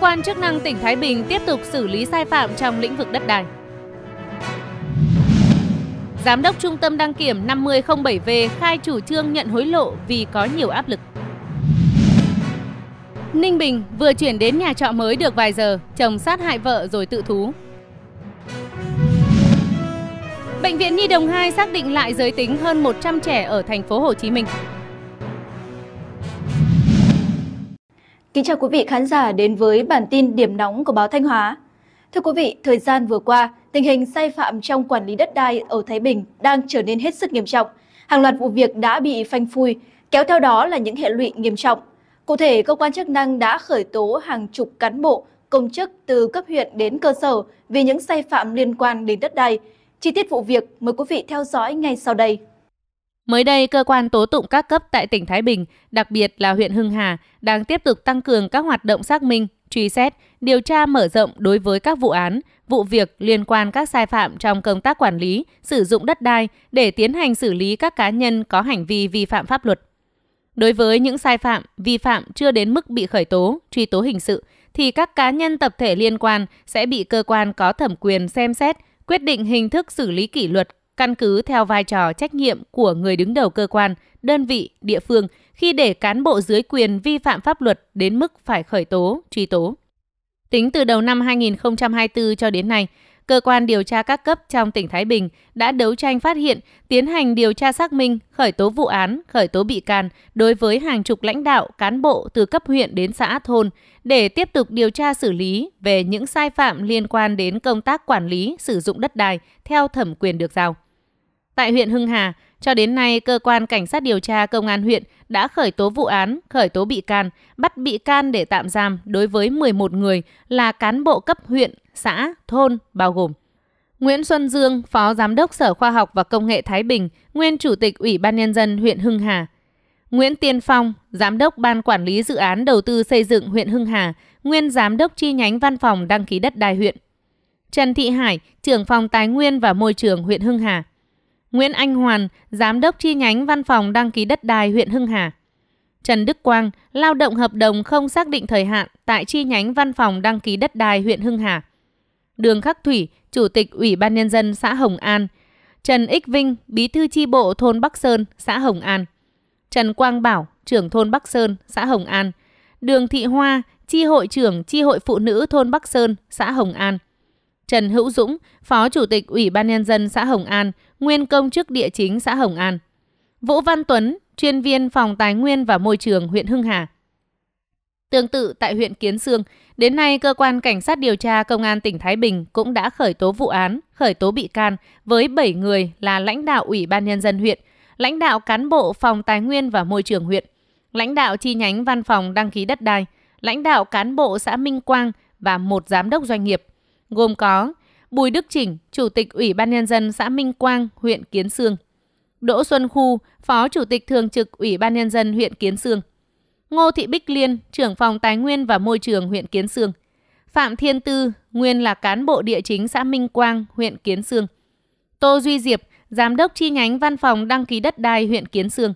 quan chức năng tỉnh Thái Bình tiếp tục xử lý sai phạm trong lĩnh vực đất đai. Giám đốc Trung tâm đăng kiểm 5007V khai chủ trương nhận hối lộ vì có nhiều áp lực. Ninh Bình vừa chuyển đến nhà trọ mới được vài giờ, chồng sát hại vợ rồi tự thú. Bệnh viện Nhi đồng 2 xác định lại giới tính hơn 100 trẻ ở thành phố Hồ Chí Minh. Kính chào quý vị khán giả đến với bản tin điểm nóng của báo Thanh Hóa. Thưa quý vị, thời gian vừa qua, tình hình sai phạm trong quản lý đất đai ở Thái Bình đang trở nên hết sức nghiêm trọng. Hàng loạt vụ việc đã bị phanh phui, kéo theo đó là những hệ lụy nghiêm trọng. Cụ thể, cơ quan chức năng đã khởi tố hàng chục cán bộ, công chức từ cấp huyện đến cơ sở vì những sai phạm liên quan đến đất đai. Chi tiết vụ việc mời quý vị theo dõi ngay sau đây. Mới đây, cơ quan tố tụng các cấp tại tỉnh Thái Bình, đặc biệt là huyện Hưng Hà, đang tiếp tục tăng cường các hoạt động xác minh, truy xét, điều tra mở rộng đối với các vụ án, vụ việc liên quan các sai phạm trong công tác quản lý, sử dụng đất đai để tiến hành xử lý các cá nhân có hành vi vi phạm pháp luật. Đối với những sai phạm, vi phạm chưa đến mức bị khởi tố, truy tố hình sự, thì các cá nhân tập thể liên quan sẽ bị cơ quan có thẩm quyền xem xét, quyết định hình thức xử lý kỷ luật căn cứ theo vai trò trách nhiệm của người đứng đầu cơ quan, đơn vị, địa phương khi để cán bộ dưới quyền vi phạm pháp luật đến mức phải khởi tố, truy tố. Tính từ đầu năm 2024 cho đến nay, cơ quan điều tra các cấp trong tỉnh Thái Bình đã đấu tranh phát hiện, tiến hành điều tra xác minh, khởi tố vụ án, khởi tố bị can đối với hàng chục lãnh đạo, cán bộ từ cấp huyện đến xã thôn để tiếp tục điều tra xử lý về những sai phạm liên quan đến công tác quản lý sử dụng đất đai theo thẩm quyền được giao. Tại huyện Hưng Hà, cho đến nay, cơ quan cảnh sát điều tra công an huyện đã khởi tố vụ án, khởi tố bị can, bắt bị can để tạm giam đối với 11 người là cán bộ cấp huyện, xã, thôn bao gồm Nguyễn Xuân Dương, Phó Giám đốc Sở Khoa học và Công nghệ Thái Bình, nguyên Chủ tịch Ủy ban Nhân dân huyện Hưng Hà. Nguyễn Tiên Phong, Giám đốc Ban Quản lý Dự án Đầu tư Xây dựng huyện Hưng Hà, nguyên Giám đốc chi nhánh Văn phòng Đăng ký đất đai huyện. Trần Thị Hải, trưởng phòng Tài nguyên và Môi trường huyện Hưng Hà. Nguyễn Anh Hoàn, Giám đốc chi nhánh Văn phòng đăng ký đất đai huyện Hưng Hà. Trần Đức Quang, lao động hợp đồng không xác định thời hạn tại chi nhánh Văn phòng đăng ký đất đai huyện Hưng Hà. Đường Khắc Thủy, Chủ tịch Ủy ban Nhân dân xã Hồng An. Trần Ích Vinh, Bí thư chi bộ thôn Bắc Sơn, xã Hồng An. Trần Quang Bảo, trưởng thôn Bắc Sơn, xã Hồng An. Đường Thị Hoa, chi hội trưởng chi hội phụ nữ thôn Bắc Sơn, xã Hồng An. Trần Hữu Dũng, Phó Chủ tịch Ủy ban Nhân dân xã Hồng An, nguyên công chức địa chính xã Hồng An. Vũ Văn Tuấn, chuyên viên phòng tài nguyên và môi trường huyện Hưng Hà. Tương tự tại huyện Kiến Sương, đến nay cơ quan cảnh sát điều tra công an tỉnh Thái Bình cũng đã khởi tố vụ án, khởi tố bị can với 7 người là lãnh đạo Ủy ban nhân dân huyện, lãnh đạo cán bộ phòng tài nguyên và môi trường huyện, lãnh đạo chi nhánh văn phòng đăng ký đất đai, lãnh đạo cán bộ xã Minh Quang và một giám đốc doanh nghiệp gồm có Bùi Đức Chỉnh, Chủ tịch Ủy ban Nhân dân xã Minh Quang, huyện Kiến Sương, Đỗ Xuân Khu, Phó Chủ tịch Thường trực Ủy ban Nhân dân huyện Kiến Sương, Ngô Thị Bích Liên, trưởng phòng Tài nguyên và Môi trường huyện Kiến Sương, Phạm Thiên Tư, nguyên là cán bộ địa chính xã Minh Quang, huyện Kiến Sương, Tô Duy Diệp, giám đốc chi nhánh văn phòng đăng ký đất đai huyện Kiến Sương,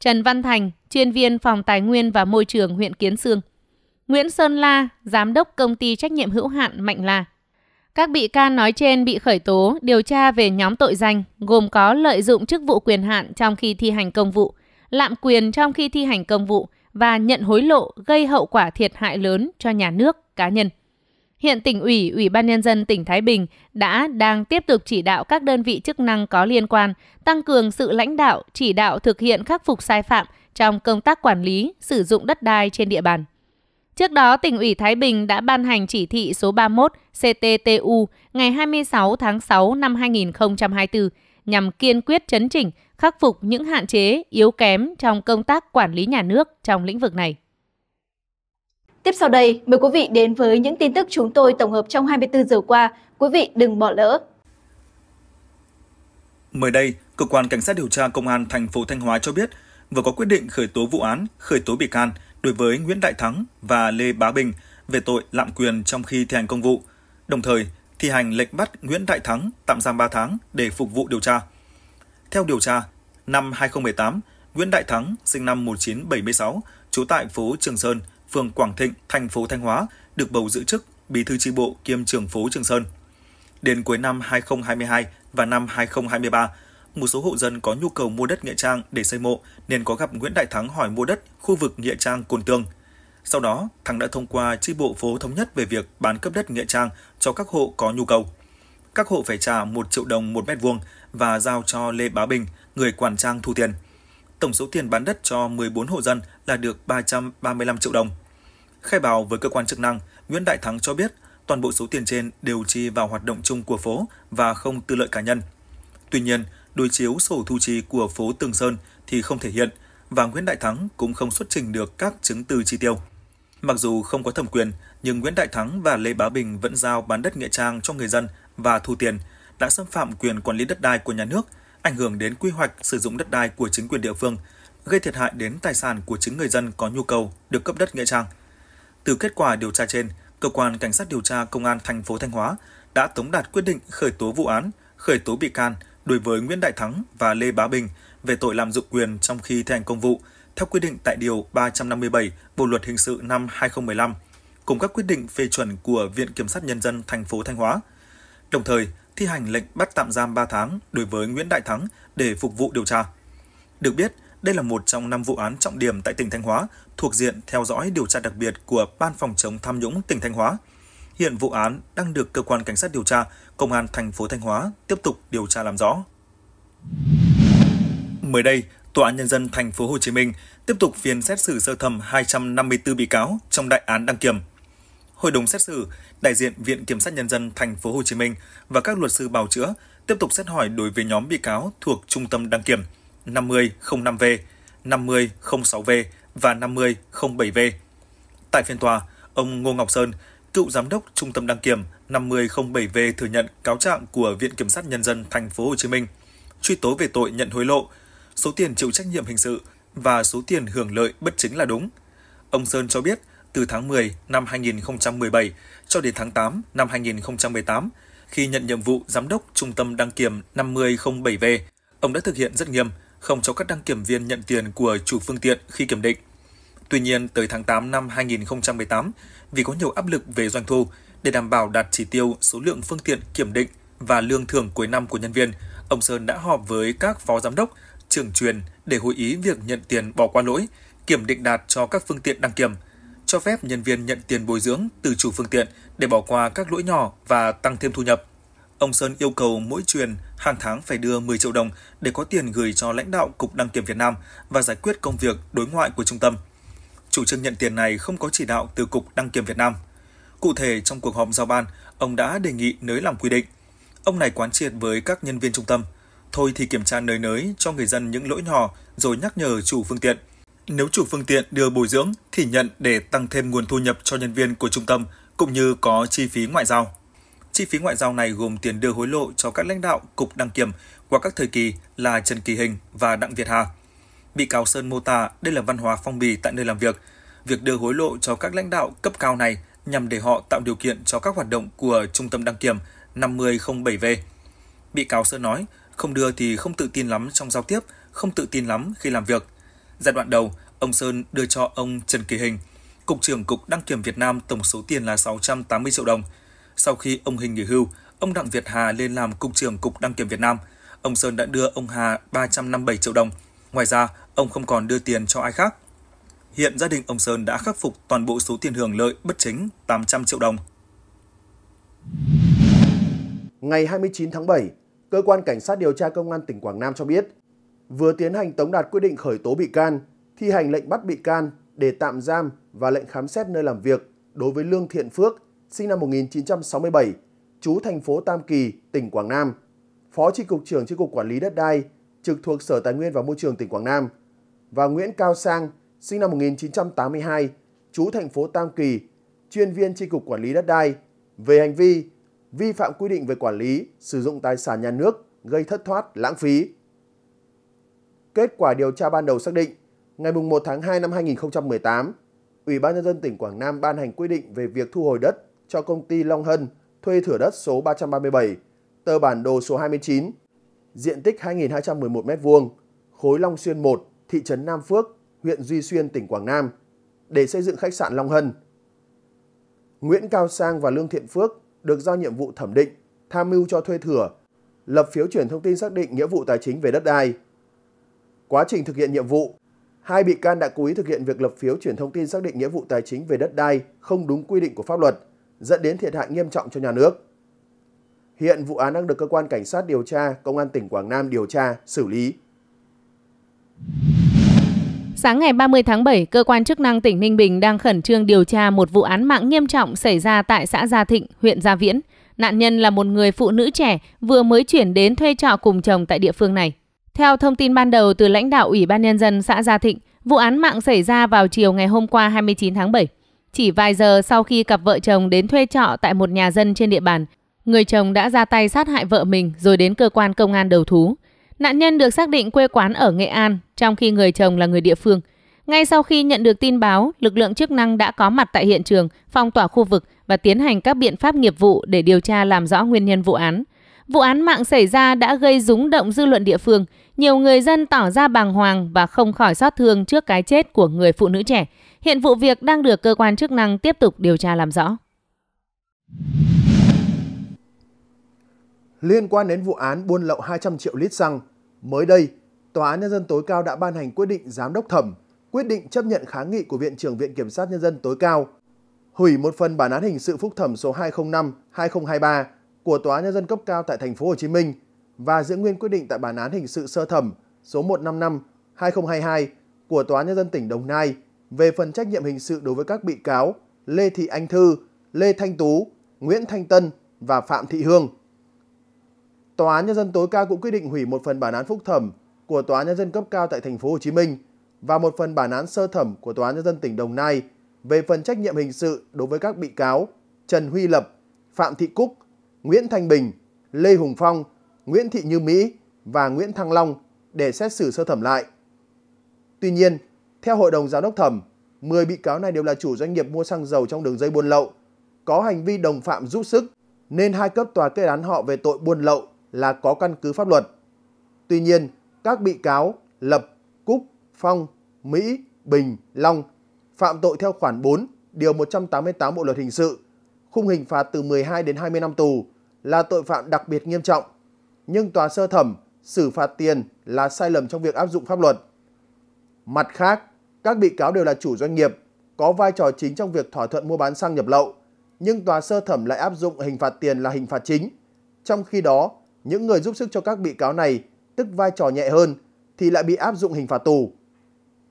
Trần Văn Thành, chuyên viên phòng Tài nguyên và Môi trường huyện Kiến Sương, Nguyễn Sơn La, giám đốc công ty trách nhiệm hữu hạn Mạnh La. Các bị can nói trên bị khởi tố, điều tra về nhóm tội danh gồm có lợi dụng chức vụ quyền hạn trong khi thi hành công vụ, lạm quyền trong khi thi hành công vụ và nhận hối lộ gây hậu quả thiệt hại lớn cho nhà nước, cá nhân. Hiện tỉnh ủy, Ủy ban nhân dân tỉnh Thái Bình đã đang tiếp tục chỉ đạo các đơn vị chức năng có liên quan tăng cường sự lãnh đạo, chỉ đạo thực hiện khắc phục sai phạm trong công tác quản lý, sử dụng đất đai trên địa bàn. Trước đó, tỉnh ủy Thái Bình đã ban hành chỉ thị số 31 CTTU ngày 26 tháng 6 năm 2024 nhằm kiên quyết chấn chỉnh, khắc phục những hạn chế, yếu kém trong công tác quản lý nhà nước trong lĩnh vực này. Tiếp sau đây, mời quý vị đến với những tin tức chúng tôi tổng hợp trong 24 giờ qua. Quý vị đừng bỏ lỡ. Mới đây, cơ quan cảnh sát điều tra công an thành phố Thanh Hóa cho biết vừa có quyết định khởi tố vụ án, khởi tố bị can – đối với Nguyễn Đại Thắng và Lê Bá Bình về tội lạm quyền trong khi thi hành công vụ, đồng thời thi hành lệnh bắt Nguyễn Đại Thắng tạm giam 3 tháng để phục vụ điều tra. Theo điều tra, năm 2018, Nguyễn Đại Thắng, sinh năm 1976, trú tại phố Trường Sơn, phường Quảng Thịnh, thành phố Thanh Hóa, được bầu giữ chức Bí thư tri bộ kiêm trưởng phố Trường Sơn. Đến cuối năm 2022 và năm 2023, một số hộ dân có nhu cầu mua đất Nghĩa Trang để xây mộ nên có gặp Nguyễn Đại Thắng hỏi mua đất khu vực Nghĩa Trang Cồn Tường. Sau đó, Thắng đã thông qua chi bộ phố thống nhất về việc bán cấp đất Nghĩa Trang cho các hộ có nhu cầu. Các hộ phải trả 1 triệu đồng một mét vuông và giao cho Lê Bá Bình, người quản trang thu tiền. Tổng số tiền bán đất cho 14 hộ dân là được 335 triệu đồng. Khai báo với cơ quan chức năng, Nguyễn Đại Thắng cho biết toàn bộ số tiền trên đều chi vào hoạt động chung của phố và không tư lợi cá nhân. Tuy nhiên, đối chiếu sổ thu chi của phố Tường Sơn thì không thể hiện và Nguyễn Đại Thắng cũng không xuất trình được các chứng từ chi tiêu. Mặc dù không có thẩm quyền, nhưng Nguyễn Đại Thắng và Lê Bá Bình vẫn giao bán đất nghĩa trang cho người dân và thu tiền, đã xâm phạm quyền quản lý đất đai của nhà nước, ảnh hưởng đến quy hoạch sử dụng đất đai của chính quyền địa phương, gây thiệt hại đến tài sản của chính người dân có nhu cầu được cấp đất nghĩa trang. Từ kết quả điều tra trên, cơ quan cảnh sát điều tra công an thành phố Thanh Hóa đã tống đạt quyết định khởi tố vụ án, khởi tố bị can đối với Nguyễn Đại Thắng và Lê Bá Bình về tội lạm dụng quyền trong khi thi hành công vụ theo quy định tại Điều 357 Bộ Luật Hình sự năm 2015, cùng các quyết định phê chuẩn của Viện Kiểm sát Nhân dân thành phố Thanh Hóa. Đồng thời, thi hành lệnh bắt tạm giam 3 tháng đối với Nguyễn Đại Thắng để phục vụ điều tra. Được biết, đây là một trong năm vụ án trọng điểm tại tỉnh Thanh Hóa, thuộc diện theo dõi điều tra đặc biệt của Ban phòng chống tham nhũng tỉnh Thanh Hóa – Hiện vụ án đang được cơ quan cảnh sát điều tra Công an thành phố Thanh Hóa tiếp tục điều tra làm rõ. Mới đây, Tòa án nhân dân thành phố Hồ Chí Minh tiếp tục phiên xét xử sơ thẩm 254 bị cáo trong đại án đăng kiểm. Hội đồng xét xử, đại diện Viện Kiểm sát nhân dân thành phố Hồ Chí Minh và các luật sư bào chữa tiếp tục xét hỏi đối với nhóm bị cáo thuộc Trung tâm đăng kiểm 5005V, 5006V và 5007V. Tại phiên tòa, ông Ngô Ngọc Sơn, cựu giám đốc Trung tâm đăng kiểm 5007V thừa nhận cáo trạng của Viện kiểm sát nhân dân thành phố Hồ Chí Minh truy tố về tội nhận hối lộ, số tiền chịu trách nhiệm hình sự và số tiền hưởng lợi bất chính là đúng. Ông Sơn cho biết, từ tháng 10 năm 2017 cho đến tháng 8 năm 2018, khi nhận nhiệm vụ giám đốc trung tâm đăng kiểm 5007V, ông đã thực hiện rất nghiêm, không cho các đăng kiểm viên nhận tiền của chủ phương tiện khi kiểm định. Tuy nhiên, tới tháng 8 năm 2018, vì có nhiều áp lực về doanh thu, để đảm bảo đạt chỉ tiêu số lượng phương tiện kiểm định và lương thưởng cuối năm của nhân viên, ông Sơn đã họp với các phó giám đốc, trưởng truyền để hội ý việc nhận tiền bỏ qua lỗi, kiểm định đạt cho các phương tiện đăng kiểm, cho phép nhân viên nhận tiền bồi dưỡng từ chủ phương tiện để bỏ qua các lỗi nhỏ và tăng thêm thu nhập. Ông Sơn yêu cầu mỗi truyền hàng tháng phải đưa 10 triệu đồng để có tiền gửi cho lãnh đạo Cục Đăng kiểm Việt Nam và giải quyết công việc đối ngoại của trung tâm chủ trương nhận tiền này không có chỉ đạo từ Cục Đăng kiểm Việt Nam. Cụ thể, trong cuộc họp giao ban, ông đã đề nghị nới lỏng quy định. Ông này quán triệt với các nhân viên trung tâm, thôi thì kiểm tra nơi nới cho người dân những lỗi nhỏ rồi nhắc nhở chủ phương tiện. Nếu chủ phương tiện đưa bồi dưỡng thì nhận để tăng thêm nguồn thu nhập cho nhân viên của trung tâm cũng như có chi phí ngoại giao. Chi phí ngoại giao này gồm tiền đưa hối lộ cho các lãnh đạo cục đăng kiểm qua các thời kỳ là Trần Kỳ Hình và Đặng Việt Hà bị cáo Sơn mô tả đây là văn hóa phong bì tại nơi làm việc. Việc đưa hối lộ cho các lãnh đạo cấp cao này nhằm để họ tạo điều kiện cho các hoạt động của Trung tâm Đăng kiểm 5007V. Bị cáo Sơn nói, không đưa thì không tự tin lắm trong giao tiếp, không tự tin lắm khi làm việc. Giai đoạn đầu, ông Sơn đưa cho ông Trần Kỳ Hình, Cục trưởng Cục Đăng kiểm Việt Nam tổng số tiền là 680 triệu đồng. Sau khi ông Hình nghỉ hưu, ông Đặng Việt Hà lên làm Cục trưởng Cục Đăng kiểm Việt Nam. Ông Sơn đã đưa ông Hà 357 triệu đồng – Ngoài ra, ông không còn đưa tiền cho ai khác. Hiện gia đình ông Sơn đã khắc phục toàn bộ số tiền hưởng lợi bất chính 800 triệu đồng. Ngày 29 tháng 7, Cơ quan Cảnh sát điều tra Công an tỉnh Quảng Nam cho biết vừa tiến hành tống đạt quyết định khởi tố bị can, thi hành lệnh bắt bị can để tạm giam và lệnh khám xét nơi làm việc đối với Lương Thiện Phước, sinh năm 1967, chú thành phố Tam Kỳ, tỉnh Quảng Nam, Phó Tri Cục trưởng Tri Cục Quản lý Đất đai, trực thuộc Sở Tài nguyên và Môi trường tỉnh Quảng Nam, và Nguyễn Cao Sang, sinh năm 1982, trú thành phố Tam Kỳ, chuyên viên tri cục quản lý đất đai, về hành vi vi phạm quy định về quản lý, sử dụng tài sản nhà nước gây thất thoát, lãng phí. Kết quả điều tra ban đầu xác định, ngày 1 tháng 2 năm 2018, Ủy ban nhân dân tỉnh Quảng Nam ban hành quy định về việc thu hồi đất cho công ty Long Hân thuê thửa đất số 337, tờ bản đồ số 29 diện tích 2.211 m2, khối Long Xuyên 1, thị trấn Nam Phước, huyện Duy Xuyên, tỉnh Quảng Nam, để xây dựng khách sạn Long Hân. Nguyễn Cao Sang và Lương Thiện Phước được giao nhiệm vụ thẩm định, tham mưu cho thuê thửa, lập phiếu chuyển thông tin xác định nghĩa vụ tài chính về đất đai. Quá trình thực hiện nhiệm vụ, hai bị can đã cố ý thực hiện việc lập phiếu chuyển thông tin xác định nghĩa vụ tài chính về đất đai không đúng quy định của pháp luật, dẫn đến thiệt hại nghiêm trọng cho nhà nước. Hiện vụ án đang được cơ quan cảnh sát điều tra, công an tỉnh Quảng Nam điều tra, xử lý. Sáng ngày 30 tháng 7, cơ quan chức năng tỉnh Ninh Bình đang khẩn trương điều tra một vụ án mạng nghiêm trọng xảy ra tại xã Gia Thịnh, huyện Gia Viễn. Nạn nhân là một người phụ nữ trẻ vừa mới chuyển đến thuê trọ cùng chồng tại địa phương này. Theo thông tin ban đầu từ lãnh đạo Ủy ban Nhân dân xã Gia Thịnh, vụ án mạng xảy ra vào chiều ngày hôm qua 29 tháng 7. Chỉ vài giờ sau khi cặp vợ chồng đến thuê trọ tại một nhà dân trên địa bàn, Người chồng đã ra tay sát hại vợ mình rồi đến cơ quan công an đầu thú. Nạn nhân được xác định quê quán ở Nghệ An, trong khi người chồng là người địa phương. Ngay sau khi nhận được tin báo, lực lượng chức năng đã có mặt tại hiện trường, phong tỏa khu vực và tiến hành các biện pháp nghiệp vụ để điều tra làm rõ nguyên nhân vụ án. Vụ án mạng xảy ra đã gây rúng động dư luận địa phương, nhiều người dân tỏ ra bàng hoàng và không khỏi xót thương trước cái chết của người phụ nữ trẻ. Hiện vụ việc đang được cơ quan chức năng tiếp tục điều tra làm rõ. Liên quan đến vụ án buôn lậu 200 triệu lít xăng, mới đây, Tòa án Nhân dân tối cao đã ban hành quyết định giám đốc thẩm, quyết định chấp nhận kháng nghị của Viện trưởng Viện Kiểm sát Nhân dân tối cao, hủy một phần bản án hình sự phúc thẩm số 205-2023 của Tòa án Nhân dân cấp cao tại thành phố Hồ Chí Minh và giữ nguyên quyết định tại bản án hình sự sơ thẩm số 155-2022 của Tòa án Nhân dân tỉnh Đồng Nai về phần trách nhiệm hình sự đối với các bị cáo Lê Thị Anh Thư, Lê Thanh Tú, Nguyễn Thanh Tân và Phạm Thị Hương. Tòa án nhân dân tối cao cũng quyết định hủy một phần bản án phúc thẩm của Tòa án nhân dân cấp cao tại thành phố Hồ Chí Minh và một phần bản án sơ thẩm của Tòa án nhân dân tỉnh Đồng Nai về phần trách nhiệm hình sự đối với các bị cáo Trần Huy Lập, Phạm Thị Cúc, Nguyễn Thanh Bình, Lê Hùng Phong, Nguyễn Thị Như Mỹ và Nguyễn Thăng Long để xét xử sơ thẩm lại. Tuy nhiên, theo Hội đồng Giám đốc thẩm, 10 bị cáo này đều là chủ doanh nghiệp mua xăng dầu trong đường dây buôn lậu, có hành vi đồng phạm giúp sức, nên hai cấp tòa kết án họ về tội buôn lậu là có căn cứ pháp luật. Tuy nhiên, các bị cáo Lập, Cúc, Phong, Mỹ, Bình, Long phạm tội theo khoản 4, điều 188 Bộ luật hình sự, khung hình phạt từ 12 đến 20 năm tù là tội phạm đặc biệt nghiêm trọng, nhưng tòa sơ thẩm xử phạt tiền là sai lầm trong việc áp dụng pháp luật. Mặt khác, các bị cáo đều là chủ doanh nghiệp, có vai trò chính trong việc thỏa thuận mua bán xăng nhập lậu, nhưng tòa sơ thẩm lại áp dụng hình phạt tiền là hình phạt chính. Trong khi đó, những người giúp sức cho các bị cáo này, tức vai trò nhẹ hơn, thì lại bị áp dụng hình phạt tù.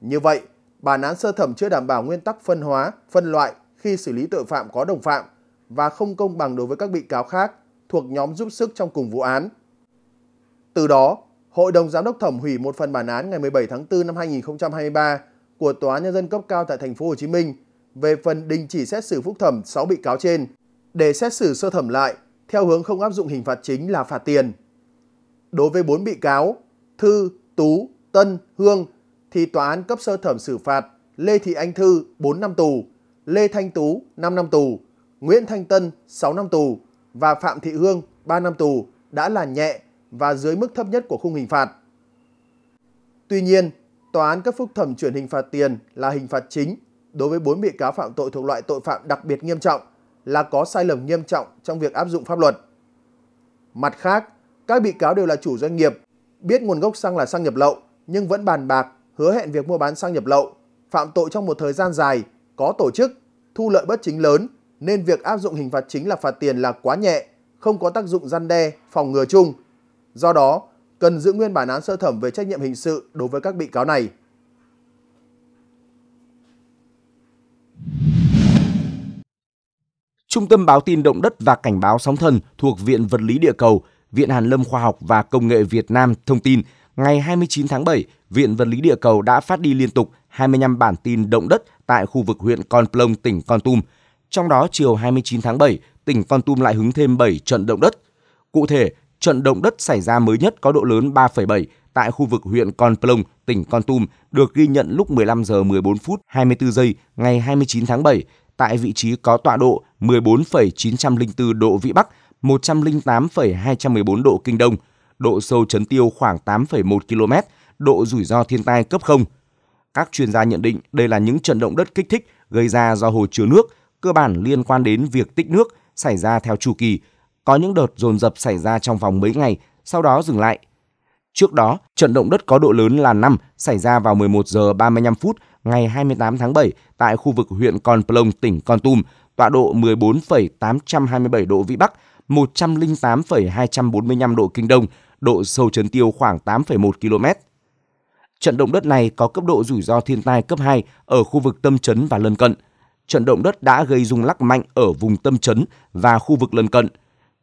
Như vậy, bản án sơ thẩm chưa đảm bảo nguyên tắc phân hóa, phân loại khi xử lý tội phạm có đồng phạm và không công bằng đối với các bị cáo khác thuộc nhóm giúp sức trong cùng vụ án. Từ đó, Hội đồng Giám đốc thẩm hủy một phần bản án ngày 17 tháng 4 năm 2023 của Tòa án Nhân dân cấp cao tại thành phố Hồ Chí Minh về phần đình chỉ xét xử phúc thẩm 6 bị cáo trên để xét xử sơ thẩm lại theo hướng không áp dụng hình phạt chính là phạt tiền. Đối với 4 bị cáo, Thư, Tú, Tân, Hương thì tòa án cấp sơ thẩm xử phạt Lê Thị Anh Thư 4 năm tù, Lê Thanh Tú 5 năm tù, Nguyễn Thanh Tân 6 năm tù và Phạm Thị Hương 3 năm tù đã là nhẹ và dưới mức thấp nhất của khung hình phạt. Tuy nhiên, tòa án cấp phúc thẩm chuyển hình phạt tiền là hình phạt chính đối với 4 bị cáo phạm tội thuộc loại tội phạm đặc biệt nghiêm trọng – là có sai lầm nghiêm trọng trong việc áp dụng pháp luật. Mặt khác, các bị cáo đều là chủ doanh nghiệp, biết nguồn gốc xăng là xăng nhập lậu nhưng vẫn bàn bạc, hứa hẹn việc mua bán xăng nhập lậu, phạm tội trong một thời gian dài, có tổ chức, thu lợi bất chính lớn nên việc áp dụng hình phạt chính là phạt tiền là quá nhẹ, không có tác dụng gian đe, phòng ngừa chung. Do đó, cần giữ nguyên bản án sơ thẩm về trách nhiệm hình sự đối với các bị cáo này. Trung tâm báo tin động đất và cảnh báo sóng thần thuộc Viện Vật lý Địa cầu, Viện Hàn lâm Khoa học và Công nghệ Việt Nam thông tin ngày 29 tháng 7, Viện Vật lý Địa cầu đã phát đi liên tục 25 bản tin động đất tại khu vực huyện Con Plong, tỉnh Con Tum. Trong đó, chiều 29 tháng 7, tỉnh Con Tum lại hứng thêm 7 trận động đất. Cụ thể, trận động đất xảy ra mới nhất có độ lớn 3,7 tại khu vực huyện Con Plong, tỉnh Con Tum được ghi nhận lúc 15 giờ 14 phút 24 giây ngày 29 tháng 7 tại vị trí có tọa độ 14,904 độ Vĩ Bắc, 108,214 độ Kinh Đông, độ sâu chấn tiêu khoảng 8,1 km, độ rủi ro thiên tai cấp 0. Các chuyên gia nhận định đây là những trận động đất kích thích gây ra do hồ chứa nước, cơ bản liên quan đến việc tích nước xảy ra theo chu kỳ. Có những đợt dồn dập xảy ra trong vòng mấy ngày, sau đó dừng lại Trước đó, trận động đất có độ lớn là 5 xảy ra vào 11 giờ 35 phút ngày 28 tháng 7 tại khu vực huyện Con Plong, tỉnh Con Tum, tọa độ 14,827 độ Vĩ Bắc, 108,245 độ Kinh Đông, độ sâu chấn tiêu khoảng 8,1 km. Trận động đất này có cấp độ rủi ro thiên tai cấp 2 ở khu vực tâm chấn và lân cận. Trận động đất đã gây rung lắc mạnh ở vùng tâm chấn và khu vực lân cận.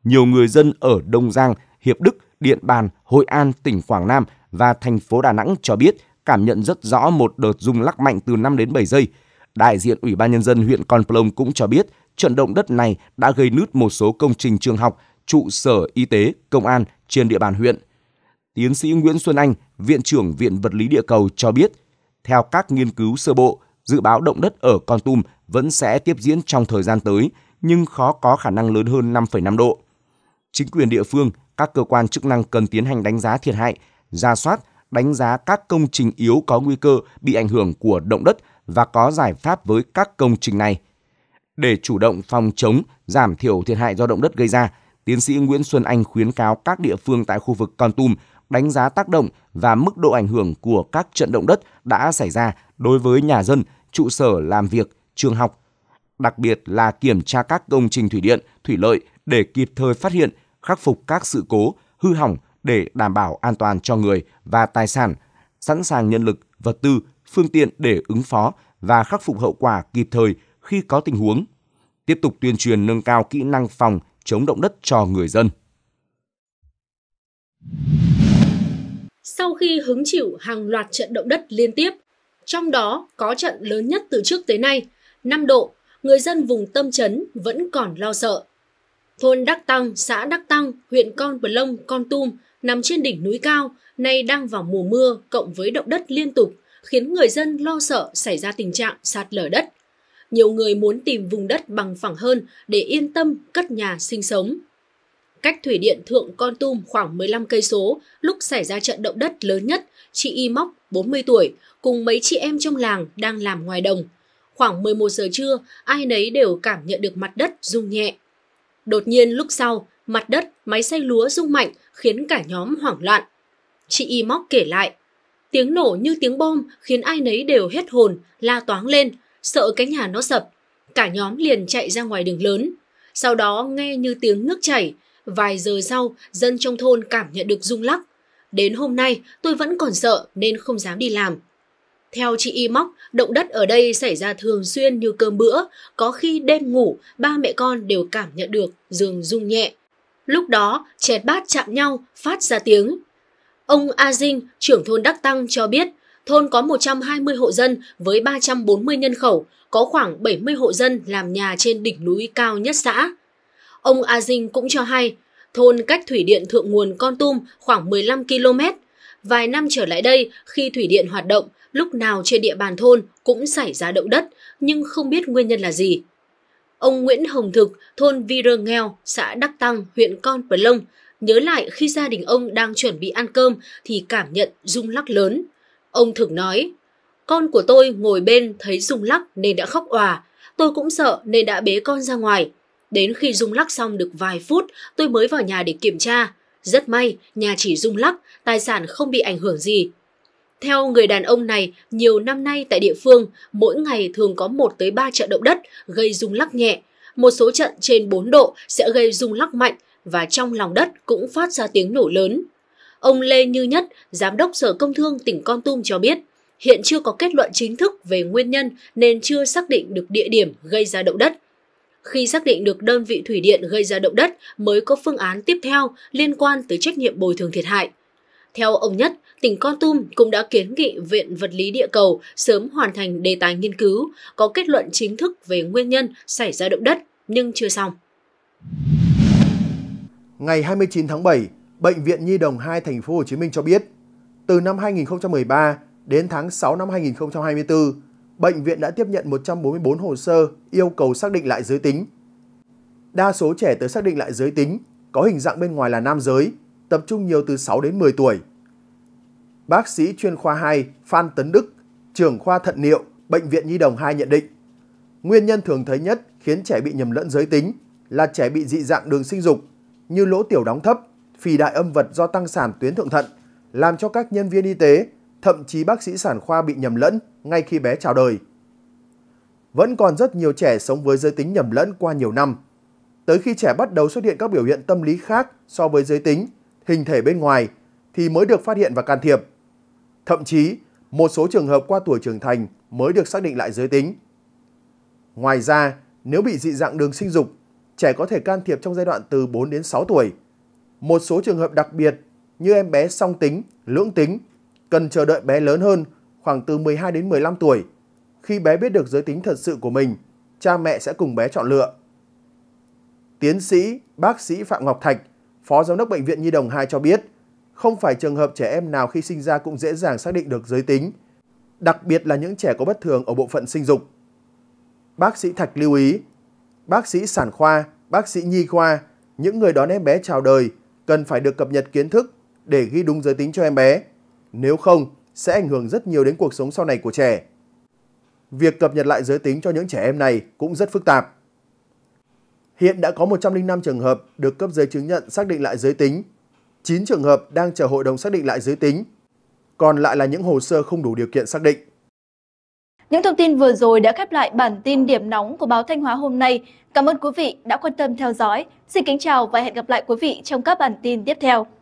Nhiều người dân ở Đông Giang, Hiệp Đức – Điện Bàn, Hội An, tỉnh Quảng Nam và thành phố Đà Nẵng cho biết cảm nhận rất rõ một đợt rung lắc mạnh từ 5 đến 7 giây. Đại diện Ủy ban Nhân dân huyện Con Plông cũng cho biết trận động đất này đã gây nứt một số công trình trường học, trụ sở y tế, công an trên địa bàn huyện. Tiến sĩ Nguyễn Xuân Anh, Viện trưởng Viện Vật lý Địa cầu cho biết, theo các nghiên cứu sơ bộ, dự báo động đất ở Con Tum vẫn sẽ tiếp diễn trong thời gian tới, nhưng khó có khả năng lớn hơn 5,5 độ. Chính quyền địa phương các cơ quan chức năng cần tiến hành đánh giá thiệt hại, ra soát, đánh giá các công trình yếu có nguy cơ bị ảnh hưởng của động đất và có giải pháp với các công trình này. Để chủ động phòng chống, giảm thiểu thiệt hại do động đất gây ra, tiến sĩ Nguyễn Xuân Anh khuyến cáo các địa phương tại khu vực Con Tum đánh giá tác động và mức độ ảnh hưởng của các trận động đất đã xảy ra đối với nhà dân, trụ sở làm việc, trường học, đặc biệt là kiểm tra các công trình thủy điện, thủy lợi để kịp thời phát hiện, khắc phục các sự cố, hư hỏng để đảm bảo an toàn cho người và tài sản, sẵn sàng nhân lực, vật tư, phương tiện để ứng phó và khắc phục hậu quả kịp thời khi có tình huống. Tiếp tục tuyên truyền nâng cao kỹ năng phòng chống động đất cho người dân. Sau khi hứng chịu hàng loạt trận động đất liên tiếp, trong đó có trận lớn nhất từ trước tới nay, 5 độ, người dân vùng tâm chấn vẫn còn lo sợ. Thôn Đắc Tăng, xã Đắc Tăng, huyện Con Bờ Lông, Con Tum nằm trên đỉnh núi cao, nay đang vào mùa mưa cộng với động đất liên tục, khiến người dân lo sợ xảy ra tình trạng sạt lở đất. Nhiều người muốn tìm vùng đất bằng phẳng hơn để yên tâm cất nhà sinh sống. Cách thủy điện Thượng Con Tum khoảng 15 cây số, lúc xảy ra trận động đất lớn nhất, chị Y Móc, 40 tuổi, cùng mấy chị em trong làng đang làm ngoài đồng. Khoảng 11 giờ trưa, ai nấy đều cảm nhận được mặt đất rung nhẹ. Đột nhiên lúc sau, mặt đất, máy xay lúa rung mạnh khiến cả nhóm hoảng loạn. Chị Y Móc kể lại, tiếng nổ như tiếng bom khiến ai nấy đều hết hồn, la toáng lên, sợ cái nhà nó sập. Cả nhóm liền chạy ra ngoài đường lớn. Sau đó nghe như tiếng nước chảy, vài giờ sau dân trong thôn cảm nhận được rung lắc. Đến hôm nay tôi vẫn còn sợ nên không dám đi làm. Theo chị Y Móc, động đất ở đây xảy ra thường xuyên như cơm bữa, có khi đêm ngủ, ba mẹ con đều cảm nhận được giường rung nhẹ. Lúc đó, chẹt bát chạm nhau, phát ra tiếng. Ông A Dinh, trưởng thôn Đắc Tăng cho biết, thôn có 120 hộ dân với 340 nhân khẩu, có khoảng 70 hộ dân làm nhà trên đỉnh núi cao nhất xã. Ông A Dinh cũng cho hay, thôn cách thủy điện thượng nguồn Con Tum khoảng 15 km. Vài năm trở lại đây, khi thủy điện hoạt động, lúc nào trên địa bàn thôn cũng xảy ra động đất nhưng không biết nguyên nhân là gì. Ông Nguyễn Hồng Thực, thôn Vi Rơ Nghèo, xã Đắc Tăng, huyện Con Pờ Lông, nhớ lại khi gia đình ông đang chuẩn bị ăn cơm thì cảm nhận rung lắc lớn. Ông Thực nói, con của tôi ngồi bên thấy rung lắc nên đã khóc òa, tôi cũng sợ nên đã bế con ra ngoài. Đến khi rung lắc xong được vài phút, tôi mới vào nhà để kiểm tra. Rất may, nhà chỉ rung lắc, tài sản không bị ảnh hưởng gì, theo người đàn ông này, nhiều năm nay tại địa phương, mỗi ngày thường có 1 tới 3 trận động đất gây rung lắc nhẹ. Một số trận trên 4 độ sẽ gây rung lắc mạnh và trong lòng đất cũng phát ra tiếng nổ lớn. Ông Lê Như Nhất, Giám đốc Sở Công Thương tỉnh Con Tum cho biết, hiện chưa có kết luận chính thức về nguyên nhân nên chưa xác định được địa điểm gây ra động đất. Khi xác định được đơn vị thủy điện gây ra động đất mới có phương án tiếp theo liên quan tới trách nhiệm bồi thường thiệt hại – theo ông Nhất, tỉnh Con Tum cũng đã kiến nghị Viện Vật lý Địa cầu sớm hoàn thành đề tài nghiên cứu, có kết luận chính thức về nguyên nhân xảy ra động đất nhưng chưa xong. Ngày 29 tháng 7, Bệnh viện Nhi đồng 2 thành phố Hồ Chí Minh cho biết, từ năm 2013 đến tháng 6 năm 2024, bệnh viện đã tiếp nhận 144 hồ sơ yêu cầu xác định lại giới tính. Đa số trẻ tới xác định lại giới tính có hình dạng bên ngoài là nam giới tập trung nhiều từ 6 đến 10 tuổi. Bác sĩ chuyên khoa 2 Phan Tấn Đức, trưởng khoa thận niệu, Bệnh viện Nhi đồng 2 nhận định, nguyên nhân thường thấy nhất khiến trẻ bị nhầm lẫn giới tính là trẻ bị dị dạng đường sinh dục như lỗ tiểu đóng thấp, phì đại âm vật do tăng sản tuyến thượng thận, làm cho các nhân viên y tế, thậm chí bác sĩ sản khoa bị nhầm lẫn ngay khi bé chào đời. Vẫn còn rất nhiều trẻ sống với giới tính nhầm lẫn qua nhiều năm. Tới khi trẻ bắt đầu xuất hiện các biểu hiện tâm lý khác so với giới tính hình thể bên ngoài thì mới được phát hiện và can thiệp. Thậm chí, một số trường hợp qua tuổi trưởng thành mới được xác định lại giới tính. Ngoài ra, nếu bị dị dạng đường sinh dục, trẻ có thể can thiệp trong giai đoạn từ 4 đến 6 tuổi. Một số trường hợp đặc biệt như em bé song tính, lưỡng tính cần chờ đợi bé lớn hơn khoảng từ 12 đến 15 tuổi. Khi bé biết được giới tính thật sự của mình, cha mẹ sẽ cùng bé chọn lựa. Tiến sĩ, bác sĩ Phạm Ngọc Thạch Phó Giám đốc Bệnh viện Nhi Đồng 2 cho biết, không phải trường hợp trẻ em nào khi sinh ra cũng dễ dàng xác định được giới tính, đặc biệt là những trẻ có bất thường ở bộ phận sinh dục. Bác sĩ Thạch lưu ý, bác sĩ sản khoa, bác sĩ nhi khoa, những người đón em bé chào đời cần phải được cập nhật kiến thức để ghi đúng giới tính cho em bé. Nếu không, sẽ ảnh hưởng rất nhiều đến cuộc sống sau này của trẻ. Việc cập nhật lại giới tính cho những trẻ em này cũng rất phức tạp. Hiện đã có 105 trường hợp được cấp giấy chứng nhận xác định lại giới tính, 9 trường hợp đang chờ hội đồng xác định lại giới tính, còn lại là những hồ sơ không đủ điều kiện xác định. Những thông tin vừa rồi đã khép lại bản tin điểm nóng của báo Thanh Hóa hôm nay. Cảm ơn quý vị đã quan tâm theo dõi. Xin kính chào và hẹn gặp lại quý vị trong các bản tin tiếp theo.